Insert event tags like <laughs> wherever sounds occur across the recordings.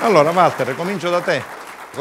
Allora Walter, comincio da te.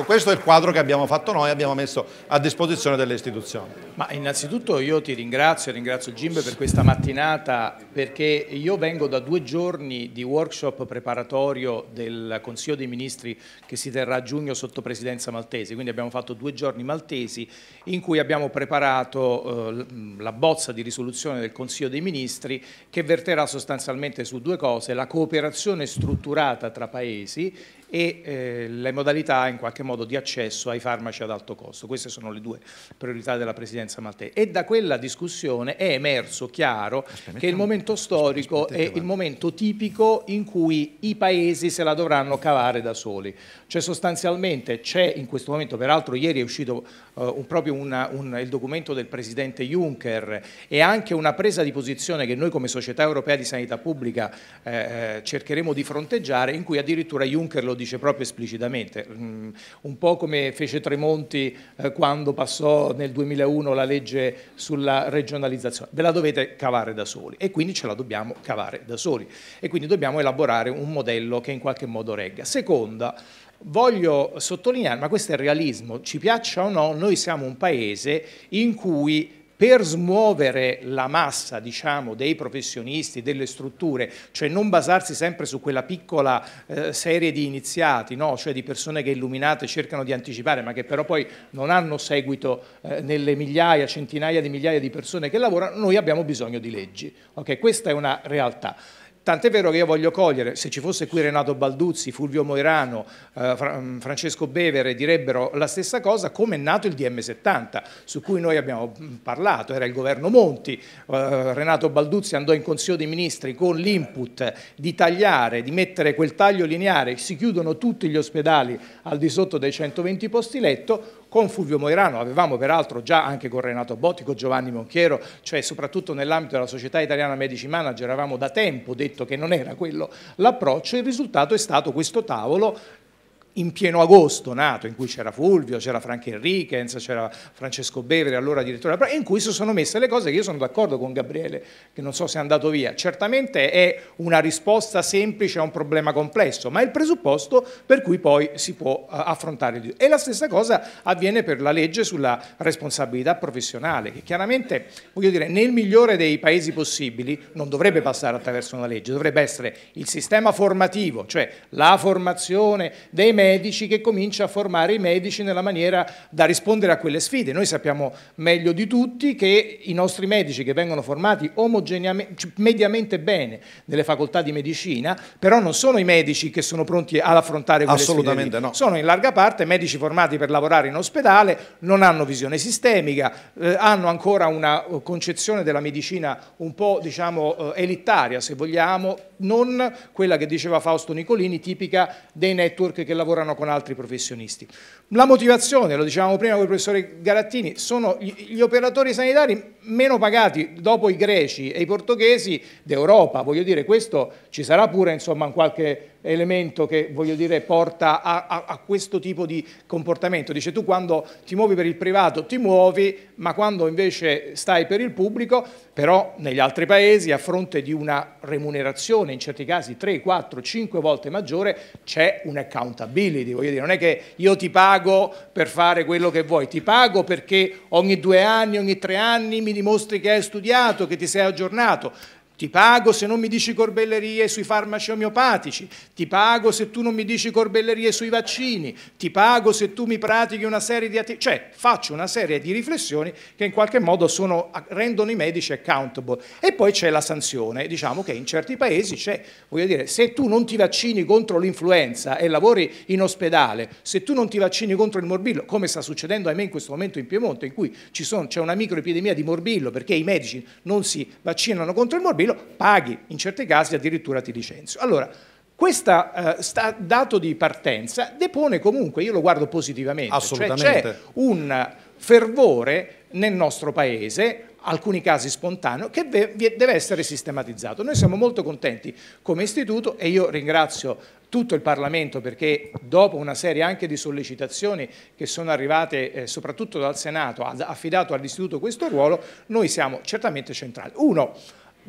Questo è il quadro che abbiamo fatto noi, abbiamo messo a disposizione delle istituzioni. Ma innanzitutto io ti ringrazio, ringrazio Gimbe per questa mattinata perché io vengo da due giorni di workshop preparatorio del Consiglio dei Ministri che si terrà a giugno sotto presidenza maltese, quindi abbiamo fatto due giorni maltesi in cui abbiamo preparato eh, la bozza di risoluzione del Consiglio dei Ministri che verterà sostanzialmente su due cose, la cooperazione strutturata tra paesi e eh, le modalità in qualche modo di accesso ai farmaci ad alto costo. Queste sono le due priorità della Presidenza maltese. E da quella discussione è emerso chiaro aspetta, che il momento storico aspetta, aspetta, è il momento tipico in cui i paesi se la dovranno cavare da soli. Cioè sostanzialmente c'è in questo momento, peraltro ieri è uscito eh, un, proprio una, un, il documento del Presidente Juncker e anche una presa di posizione che noi come Società Europea di Sanità Pubblica eh, eh cercheremo di fronteggiare, in cui addirittura Juncker lo dice proprio esplicitamente, mm, un po' come fece Tremonti eh, quando passò nel 2001 la legge sulla regionalizzazione, ve la dovete cavare da soli e quindi ce la dobbiamo cavare da soli e quindi dobbiamo elaborare un modello che in qualche modo regga. Seconda, voglio sottolineare, ma questo è il realismo, ci piaccia o no, noi siamo un paese in cui per smuovere la massa diciamo, dei professionisti, delle strutture, cioè non basarsi sempre su quella piccola eh, serie di iniziati, no? cioè di persone che illuminate cercano di anticipare, ma che però poi non hanno seguito eh, nelle migliaia, centinaia di migliaia di persone che lavorano, noi abbiamo bisogno di leggi. Okay? Questa è una realtà. Tant'è vero che io voglio cogliere, se ci fosse qui Renato Balduzzi, Fulvio Moirano, eh, Fra mm, Francesco Bevere direbbero la stessa cosa, come è nato il DM70, su cui noi abbiamo mm, parlato, era il governo Monti, eh, Renato Balduzzi andò in Consiglio dei Ministri con l'input di tagliare, di mettere quel taglio lineare, si chiudono tutti gli ospedali al di sotto dei 120 posti letto, con Fulvio Moirano, avevamo peraltro già anche con Renato Bottico, Giovanni Monchiero, cioè soprattutto nell'ambito della società italiana Medici Manager avevamo da tempo detto che non era quello l'approccio e il risultato è stato questo tavolo in pieno agosto nato, in cui c'era Fulvio, c'era Frank Enriquez, c'era Francesco Bevere, allora direttore della in cui si sono messe le cose che io sono d'accordo con Gabriele, che non so se è andato via. Certamente è una risposta semplice a un problema complesso, ma è il presupposto per cui poi si può eh, affrontare. E la stessa cosa avviene per la legge sulla responsabilità professionale, che chiaramente, voglio dire, nel migliore dei paesi possibili non dovrebbe passare attraverso una legge, dovrebbe essere il sistema formativo, cioè la formazione dei medici, medici, che comincia a formare i medici nella maniera da rispondere a quelle sfide. Noi sappiamo meglio di tutti che i nostri medici che vengono formati cioè, mediamente bene nelle facoltà di medicina, però non sono i medici che sono pronti ad affrontare quelle Assolutamente sfide. No. Sono in larga parte medici formati per lavorare in ospedale, non hanno visione sistemica, eh, hanno ancora una eh, concezione della medicina un po' diciamo eh, elitaria, se vogliamo, non quella che diceva Fausto Nicolini, tipica dei network che lavorano con altri professionisti. La motivazione, lo dicevamo prima con il professore Garattini, sono gli operatori sanitari meno pagati dopo i greci e i portoghesi d'Europa, voglio dire questo ci sarà pure insomma un qualche elemento che voglio dire porta a, a, a, questo tipo di comportamento. Dice tu quando ti muovi per il privato ti muovi, ma quando invece stai per il pubblico, però negli altri paesi a fronte di una remunerazione sanzione in certi casi 3, 4, 5 volte maggiore, c'è un'accountability, voglio dire, non è che io ti pago per fare quello che vuoi, ti pago perché ogni due anni, ogni tre anni mi dimostri che hai studiato, che ti sei aggiornato, ti pago se non mi dici corbellerie sui farmaci omeopatici, ti pago se tu non mi dici corbellerie sui vaccini, ti pago se tu mi pratichi una serie di attività. Cioè, faccio una serie di riflessioni che in qualche modo sono, rendono i medici accountable. E poi c'è la sanzione, diciamo che in certi paesi c'è, voglio dire, se tu non ti vaccini contro l'influenza e lavori in ospedale, se tu non ti vaccini contro il morbillo, come sta succedendo ahimè in questo momento in Piemonte, in cui c'è una microepidemia di morbillo perché i medici non si vaccinano contro il morbillo, asilo, paghi, in certi casi addirittura ti licenzio. Allora, questo eh, dato di partenza depone comunque, io lo guardo positivamente, cioè Assolutamente. Cioè c'è un fervore nel nostro paese alcuni casi spontaneo, che deve essere sistematizzato. Noi siamo molto contenti come istituto e io ringrazio tutto il Parlamento perché dopo una serie anche di sollecitazioni che sono arrivate eh, soprattutto dal Senato, ha affidato all'istituto questo ruolo, noi siamo certamente centrali. Uno,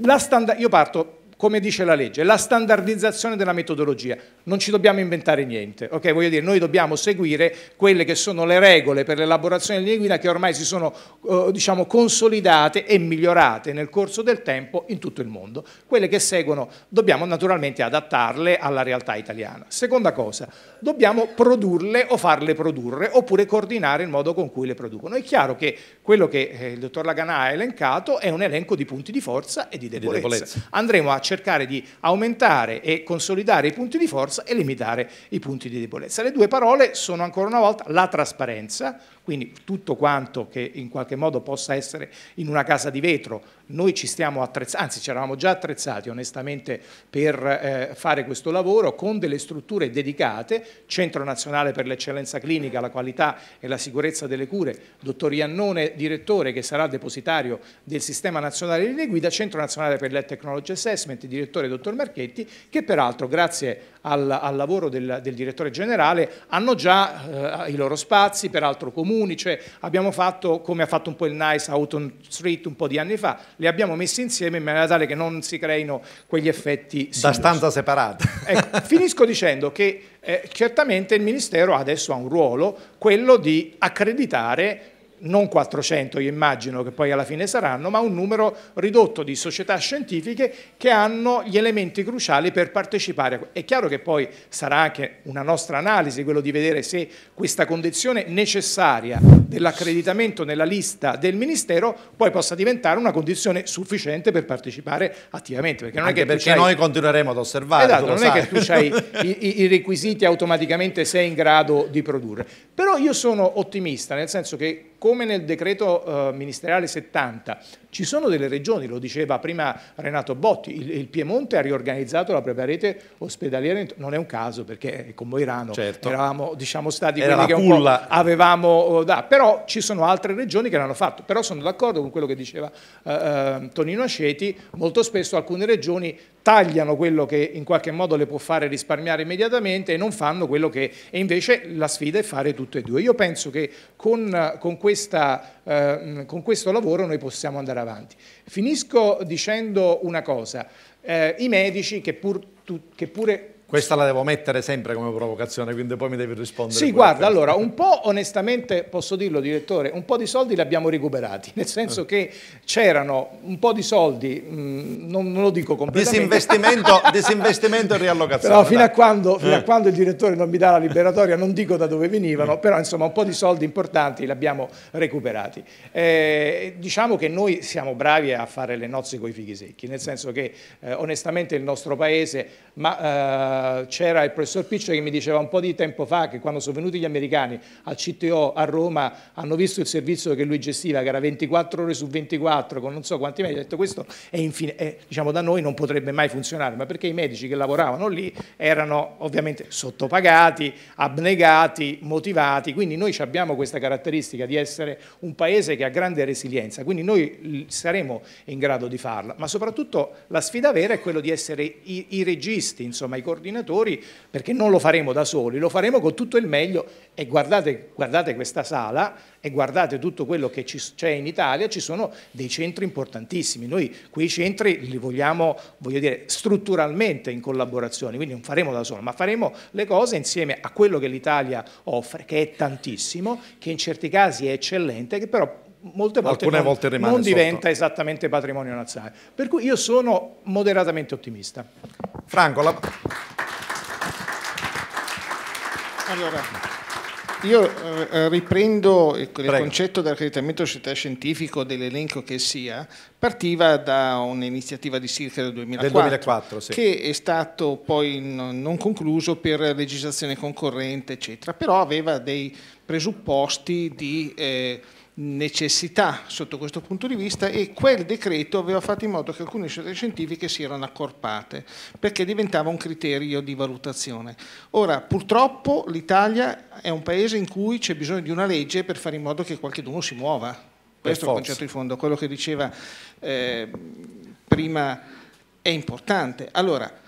la io parto come dice la legge, la standardizzazione della metodologia. Non ci dobbiamo inventare niente, ok? Voglio dire, noi dobbiamo seguire quelle che sono le regole per l'elaborazione delle linee guida che ormai si sono, eh, diciamo, consolidate e migliorate nel corso del tempo in tutto il mondo. Quelle che seguono dobbiamo naturalmente adattarle alla realtà italiana. Seconda cosa, dobbiamo produrle o farle produrre oppure coordinare il modo con cui le producono. È chiaro che quello che eh, il dottor Laganà ha elencato è un elenco di punti di forza e di debolezza. Andremo a cercare di aumentare e consolidare i punti di forza e limitare i punti di debolezza. Le due parole sono ancora una volta la trasparenza, quindi tutto quanto che in qualche modo possa essere in una casa di vetro, noi ci stiamo attrezzando, anzi ci eravamo già attrezzati onestamente per eh, fare questo lavoro con delle strutture dedicate, Centro Nazionale per l'Eccellenza Clinica, la qualità e la sicurezza delle cure, dottor Iannone direttore che sarà depositario del Sistema Nazionale di Guida, Centro Nazionale per le Technology Assessment, direttore dottor Marchetti, che peraltro grazie al, al lavoro del, del, direttore generale hanno già eh, i loro spazi, peraltro comuni, comuni, cioè abbiamo fatto come ha fatto un po' il NICE Autumn Street un po' di anni fa, li abbiamo messi insieme in maniera tale che non si creino quegli effetti. Da stanza separata. Ecco, finisco dicendo che eh, certamente il Ministero adesso ha un ruolo, quello di accreditare non 400 io immagino che poi alla fine saranno, ma un numero ridotto di società scientifiche che hanno gli elementi cruciali per partecipare. È chiaro che poi sarà anche una nostra analisi quello di vedere se questa condizione necessaria dell'accreditamento nella lista del Ministero poi possa diventare una condizione sufficiente per partecipare attivamente. Perché, non anche è che perché noi continueremo ad osservare. Esatto, non sai. è che tu hai <laughs> i, i requisiti automaticamente sei in grado di produrre. Però io sono ottimista, nel senso che come nel decreto eh, ministeriale 70 ci sono delle regioni, lo diceva prima Renato Botti, il, il Piemonte ha riorganizzato la propria rete ospedaliera, non è un caso perché con Moirano certo. eravamo diciamo, stati Era quelli che avevamo, oh, da, però ci sono altre regioni che l'hanno fatto, però sono d'accordo con quello che diceva eh, eh Tonino Asceti, molto spesso alcune regioni tagliano quello che in qualche modo le può fare risparmiare immediatamente e non fanno quello che e invece la sfida è fare tutte e due. Io penso che con, con questa Ehm, con questo lavoro noi possiamo andare avanti. Finisco dicendo una cosa, eh, i medici che, pur, tu, che pure questa la devo mettere sempre come provocazione, quindi poi mi devi rispondere. Sì, guarda, allora, un <laughs> po' onestamente, posso dirlo direttore, un po' di soldi li abbiamo recuperati, nel senso eh. che c'erano un po' di soldi, mm, non, non, lo dico completamente. Disinvestimento, <laughs> disinvestimento e riallocazione. Però fino a, quando, fino a, eh. quando, il direttore non mi dà la liberatoria, non dico da dove venivano, mm. però insomma un po' di soldi importanti li abbiamo recuperati. Eh, diciamo che noi siamo bravi a fare le nozze coi fighi secchi, nel senso che eh, onestamente il nostro paese, ma... Eh, eh, c'era il professor Piccio che mi diceva un po' di tempo fa che quando sono venuti gli americani al CTO a Roma hanno visto il servizio che lui gestiva, che era 24 ore su 24, con non so quanti medici, ha detto questo è infine, è, diciamo, da noi non potrebbe mai funzionare, ma perché i medici che lavoravano lì erano ovviamente sottopagati, abnegati, motivati, quindi noi abbiamo questa caratteristica di essere un paese che ha grande resilienza, quindi noi saremo in grado di farla, ma soprattutto la sfida vera è quella di essere i, i registi, insomma i coordinatori, coordinatori perché non lo faremo da soli, lo faremo con tutto il meglio e guardate, guardate questa sala e guardate tutto quello che c'è in Italia, ci sono dei centri importantissimi, noi quei centri li vogliamo voglio dire, strutturalmente in collaborazione, quindi non faremo da soli, ma faremo le cose insieme a quello che l'Italia offre, che è tantissimo, che in certi casi è eccellente, che però molte volte Alcune non, volte non diventa sotto. esattamente patrimonio nazionale. Per cui io sono moderatamente ottimista. Franco, la... Allora, io eh, riprendo il Prego. concetto dell'accreditamento della società scientifico, dell'elenco che sia, partiva da un'iniziativa di circa del 2004, del 2004 sì. che è stato poi non concluso per legislazione concorrente, eccetera, però aveva dei presupposti di... Eh, necessità sotto questo punto di vista e quel decreto aveva fatto in modo che alcune società scientifiche si erano accorpate perché diventava un criterio di valutazione. Ora purtroppo l'Italia è un paese in cui c'è bisogno di una legge per fare in modo che qualcuno si muova, questo è il concetto di fondo, quello che diceva eh, prima è importante. Allora,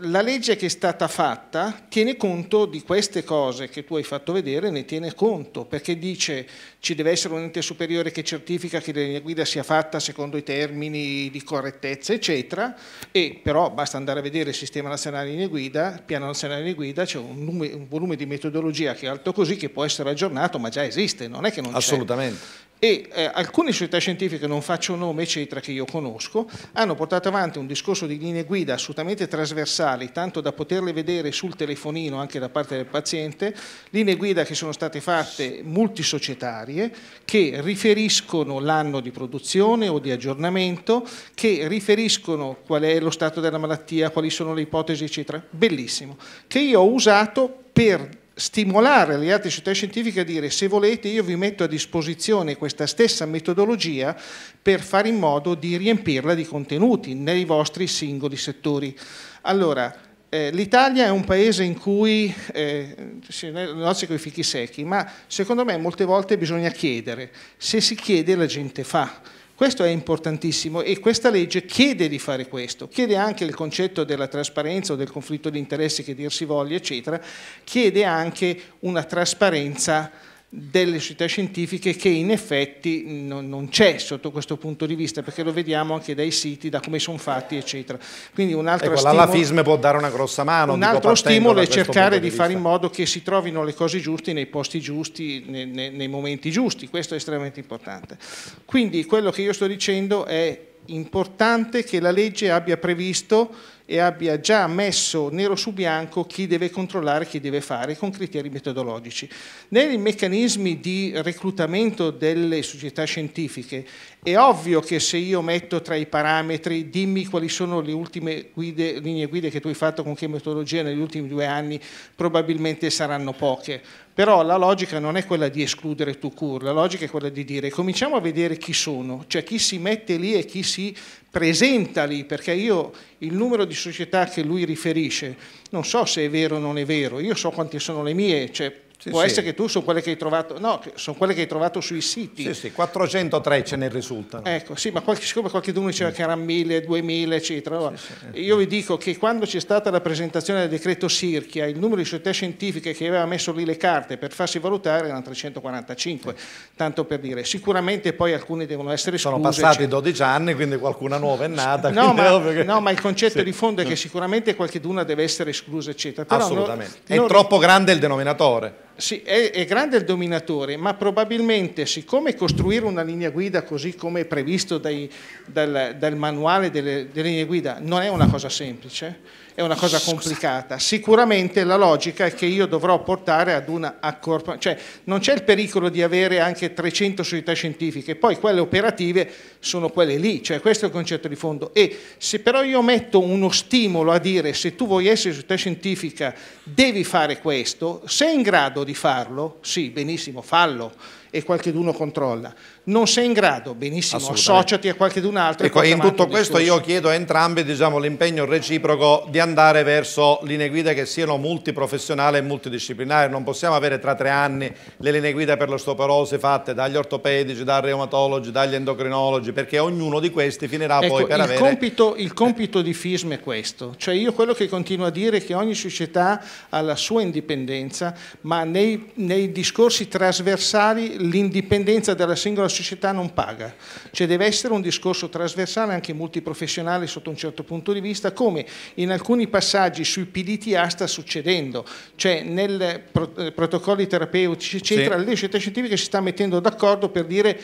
la legge che è stata fatta tiene conto di queste cose che tu hai fatto vedere, ne tiene conto, perché dice ci deve essere un ente superiore che certifica che la linea guida sia fatta secondo i termini di correttezza, eccetera, e però basta andare a vedere il sistema nazionale linee guida, il piano nazionale linee guida, c'è un, un, volume di metodologia che è alto così, che può essere aggiornato, ma già esiste, non è che non Assolutamente. c'è. Assolutamente e eh, alcune società scientifiche, non faccio nome eccetera, che io conosco, hanno portato avanti un discorso di linee guida assolutamente trasversali, tanto da poterle vedere sul telefonino anche da parte del paziente, linee guida che sono state fatte multisocietarie, che riferiscono l'anno di produzione o di aggiornamento, che riferiscono qual è lo stato della malattia, quali sono le ipotesi eccetera. Bellissimo. Che io ho usato per stimolare le altre società scientifiche a dire se volete io vi metto a disposizione questa stessa metodologia per fare in modo di riempirla di contenuti nei vostri singoli settori. Allora, eh, L'Italia è un paese in cui eh, si nozze con i fichi secchi, ma secondo me molte volte bisogna chiedere. Se si chiede la gente fa. Questo è importantissimo e questa legge chiede di fare questo, chiede anche il concetto della trasparenza o del conflitto di interessi che dir si voglia, eccetera, chiede anche una trasparenza delle società scientifiche che in effetti non, c'è sotto questo punto di vista, perché lo vediamo anche dai siti, da come sono fatti, eccetera. Quindi un altro ecco, stimolo, l'alafisme può dare una grossa mano. Un altro stimolo è cercare di, di fare in modo che si trovino le cose giuste nei posti giusti, nei, nei, nei momenti giusti, questo è estremamente importante. Quindi quello che io sto dicendo è importante che la legge abbia previsto e abbia già messo nero su bianco chi deve controllare, chi deve fare, con criteri metodologici. Nei meccanismi di reclutamento delle società scientifiche è ovvio che se io metto tra i parametri, dimmi quali sono le ultime guide, linee guida che tu hai fatto con metodologia negli ultimi due anni, probabilmente saranno poche. Però la logica non è quella di escludere tu cure, la logica è quella di dire cominciamo a vedere chi sono, cioè chi si mette lì e chi si presenta lì, perché io il numero di società che lui riferisce non so se è vero o non è vero, io so quante sono le mie, cioè sì, Può sì. essere che tu sono quelle che hai trovato, no, sono quelle che hai trovato sui siti. Sì, sì, 403 ce ne risultano. Ecco, sì, ma qualche, siccome qualcuno diceva mm. che erano 1000, 2000, eccetera, allora, io vi dico che quando c'è stata la presentazione del decreto Sirchia, il numero di società scientifiche che aveva messo lì le carte per farsi valutare erano 345, tanto per dire. Sicuramente poi alcune devono essere escluse. Sono passati eccetera. 12 anni, quindi qualcuna nuova è nata. <laughs> No, ma, che... no ma, il concetto <laughs> di fondo è che mm. sicuramente qualche deve essere esclusa, eccetera. Però Assolutamente. No, è no, troppo grande il denominatore. Sì, è, è, grande il dominatore, ma probabilmente siccome costruire una linea guida così come è previsto dai, dal, dal, manuale delle, delle linee guida non è una cosa semplice, è una cosa complicata. Sicuramente la logica è che io dovrò portare ad un accorpamento, cioè non c'è il pericolo di avere anche 300 società scientifiche, poi quelle operative sono quelle lì, cioè questo è il concetto di fondo. E se però io metto uno stimolo a dire se tu vuoi essere società scientifica devi fare questo, sei in grado di farlo, sì, benissimo, fallo e qualcheduno controlla non sei in grado, benissimo, associati a qualcun altro. Ecco, in tutto questo io chiedo a entrambi diciamo, l'impegno reciproco di andare verso linee guida che siano multiprofessionali e multidisciplinari. Non possiamo avere tra tre anni le linee guida per l'osteoporosi fatte dagli ortopedici, dai reumatologi, dagli endocrinologi, perché ognuno di questi finirà ecco, poi per il avere... Compito, il compito di FISM è questo. Cioè io quello che continuo a dire è che ogni società ha la sua indipendenza, ma nei, nei discorsi trasversali l'indipendenza della singola società società non paga, cioè deve essere un discorso trasversale anche multiprofessionale sotto un certo punto di vista, come in alcuni passaggi sui PDTA sta succedendo, cioè nei eh, protocolli terapeutici eccetera, sì. le società scientifiche si sta mettendo d'accordo per dire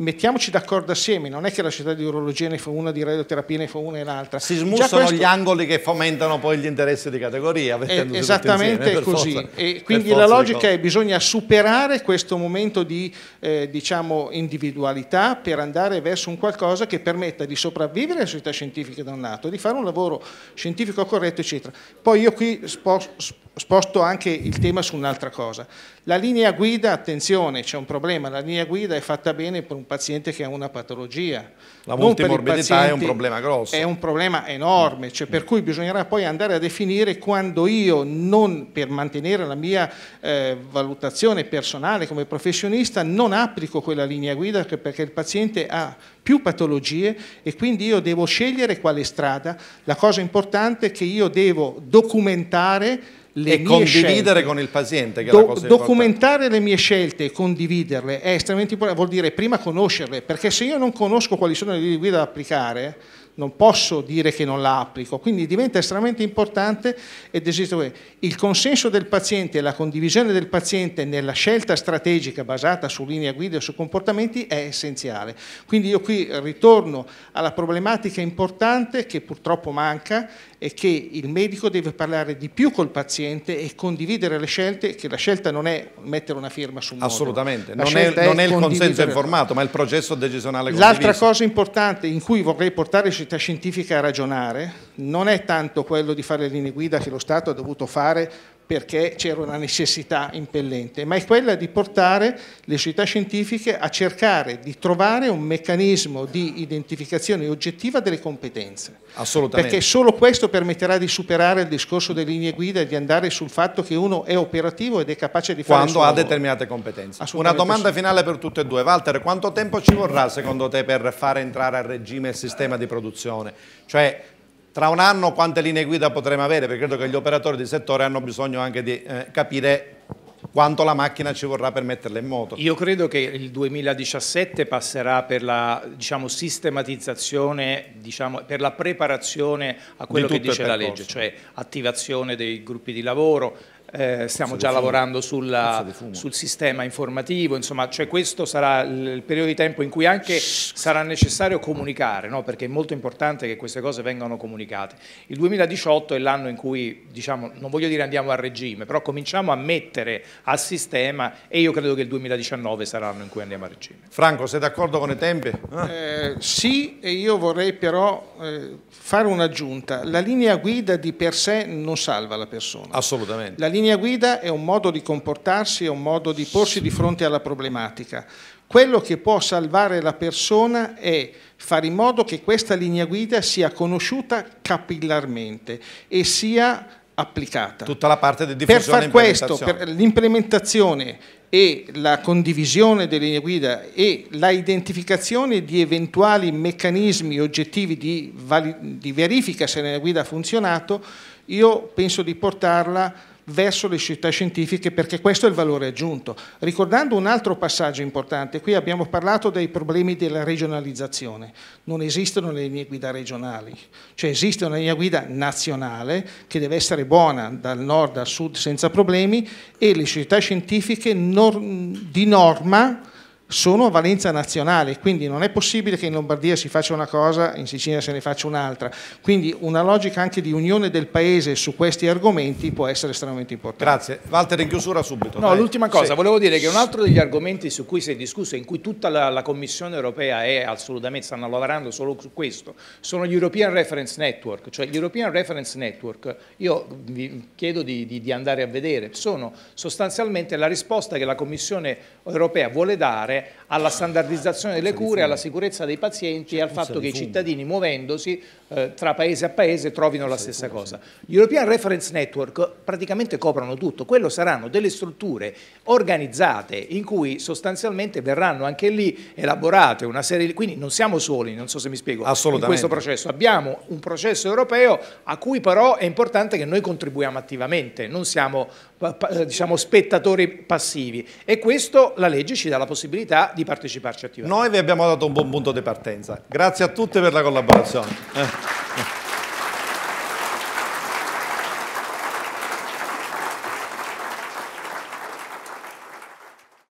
mettiamoci d'accordo assieme, non è che la società di urologia ne fa una, di radioterapia ne fa una e l'altra. Si smussano questo... gli angoli che fomentano poi gli interessi di categoria. Eh, esattamente insieme, così. Forza, e quindi la logica è bisogna superare questo momento di eh, diciamo, individualità per andare verso un qualcosa che permetta di sopravvivere alle società scientifiche da un lato, di fare un lavoro scientifico corretto, eccetera. Poi io qui sposto anche il tema su un'altra cosa. La linea guida, attenzione, c'è un problema, la linea guida è fatta bene per un paziente che ha una patologia. La multimorbidità è un problema grosso. È un problema enorme, cioè per cui bisognerà poi andare a definire quando io, non, per mantenere la mia eh, valutazione personale come professionista, non applico quella linea guida perché il paziente ha più patologie e quindi io devo scegliere quale strada. La cosa importante è che io devo documentare le e condividere scelte, con il paziente. Che do, è la cosa documentare importante. le mie scelte e condividerle è estremamente importante, vuol dire prima conoscerle, perché se io non conosco quali sono le linee guida da applicare, non posso dire che non la applico, quindi diventa estremamente importante ed esiste il consenso del paziente e la condivisione del paziente nella scelta strategica basata su linee guida e su comportamenti è essenziale. Quindi io qui ritorno alla problematica importante che purtroppo manca è che il medico deve parlare di più col paziente e condividere le scelte, che la scelta non è mettere una firma su un Assolutamente, non è, non è, il consenso informato, ma è il processo decisionale condiviso. L'altra cosa importante in cui vorrei portare la città scientifica a ragionare non è tanto quello di fare le linee guida che lo Stato ha dovuto fare perché c'era una necessità impellente, ma è quella di portare le società scientifiche a cercare di trovare un meccanismo di identificazione oggettiva delle competenze. Assolutamente. Perché solo questo permetterà di superare il discorso delle linee guida e di andare sul fatto che uno è operativo ed è capace di fare Quando ha lavoro. determinate competenze. Una domanda sì. finale per tutte e due. Walter, quanto tempo ci vorrà secondo te per fare entrare a regime il sistema di produzione? Cioè tra un anno quante linee guida potremo avere? Perché credo che gli operatori di settore hanno bisogno anche di eh, capire quanto la macchina ci vorrà per metterla in moto. Io credo che il 2017 passerà per la diciamo, sistematizzazione, diciamo, per la preparazione a quello che dice la legge, cioè attivazione dei gruppi di lavoro, eh, stiamo già lavorando sulla, sul sistema informativo, insomma, cioè questo sarà il periodo di tempo in cui anche sarà necessario comunicare, no? perché è molto importante che queste cose vengano comunicate. Il 2018 è l'anno in cui, diciamo, non voglio dire andiamo a regime, però cominciamo a mettere al sistema e io credo che il 2019 sarà l'anno in cui andiamo a regime. Franco, sei d'accordo con i tempi? Ah. Eh? eh, sì, e io vorrei però eh, fare un'aggiunta. La linea guida di per sé non salva la persona. Assolutamente. La linea linea guida è un modo di comportarsi, è un modo di porsi di fronte alla problematica. Quello che può salvare la persona è fare in modo che questa linea guida sia conosciuta capillarmente e sia applicata. Tutta la parte del diffusione Per far questo, per l'implementazione e la condivisione delle linee guida e la identificazione di eventuali meccanismi oggettivi di, di verifica se la linea guida ha funzionato, io penso di portarla verso le società scientifiche perché questo è il valore aggiunto. Ricordando un altro passaggio importante, qui abbiamo parlato dei problemi della regionalizzazione, non esistono le linee guida regionali, cioè esiste una linea guida nazionale che deve essere buona dal nord al sud senza problemi e le società scientifiche di norma sono a valenza nazionale, quindi non è possibile che in Lombardia si faccia una cosa, in Sicilia se ne faccia un'altra. Quindi una logica anche di unione del Paese su questi argomenti può essere estremamente importante. Grazie. Walter in chiusura subito. No, l'ultima cosa, sì. volevo dire che un altro degli argomenti su cui si è discusso, in cui tutta la, la Commissione europea è assolutamente, stanno lavorando solo su questo, sono gli European Reference Network, cioè gli European Reference Network, io vi chiedo di, di, di andare a vedere, sono sostanzialmente la risposta che la Commissione europea vuole dare there alla standardizzazione delle cure, alla sicurezza dei pazienti cioè, e al fatto che i cittadini muovendosi eh, tra paese a paese trovino la stessa cosa. Gli European Reference Network praticamente coprono tutto, quello saranno delle strutture organizzate in cui sostanzialmente verranno anche lì elaborate una serie di... quindi non siamo soli, non so se mi spiego, in questo processo. Abbiamo un processo europeo a cui però è importante che noi contribuiamo attivamente, non siamo diciamo, spettatori passivi e questo la legge ci dà la possibilità di di parteciparci attivamente. Noi vi abbiamo dato un buon punto di partenza. Grazie a tutti per la collaborazione. Eh.